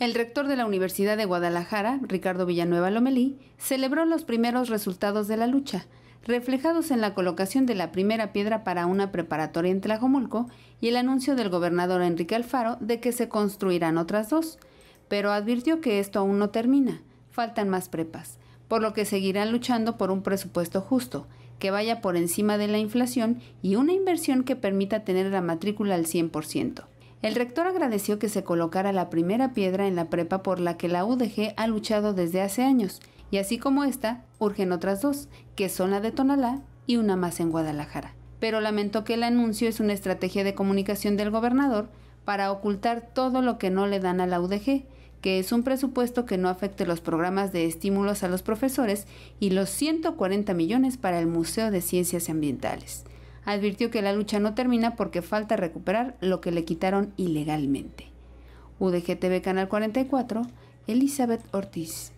El rector de la Universidad de Guadalajara, Ricardo Villanueva Lomelí, celebró los primeros resultados de la lucha, reflejados en la colocación de la primera piedra para una preparatoria en Tlajomulco y el anuncio del gobernador Enrique Alfaro de que se construirán otras dos, pero advirtió que esto aún no termina, faltan más prepas, por lo que seguirán luchando por un presupuesto justo, que vaya por encima de la inflación y una inversión que permita tener la matrícula al 100%. El rector agradeció que se colocara la primera piedra en la prepa por la que la UDG ha luchado desde hace años, y así como esta, urgen otras dos, que son la de Tonalá y una más en Guadalajara. Pero lamentó que el anuncio es una estrategia de comunicación del gobernador para ocultar todo lo que no le dan a la UDG, que es un presupuesto que no afecte los programas de estímulos a los profesores y los 140 millones para el Museo de Ciencias Ambientales advirtió que la lucha no termina porque falta recuperar lo que le quitaron ilegalmente. UDGTV Canal 44, Elizabeth Ortiz.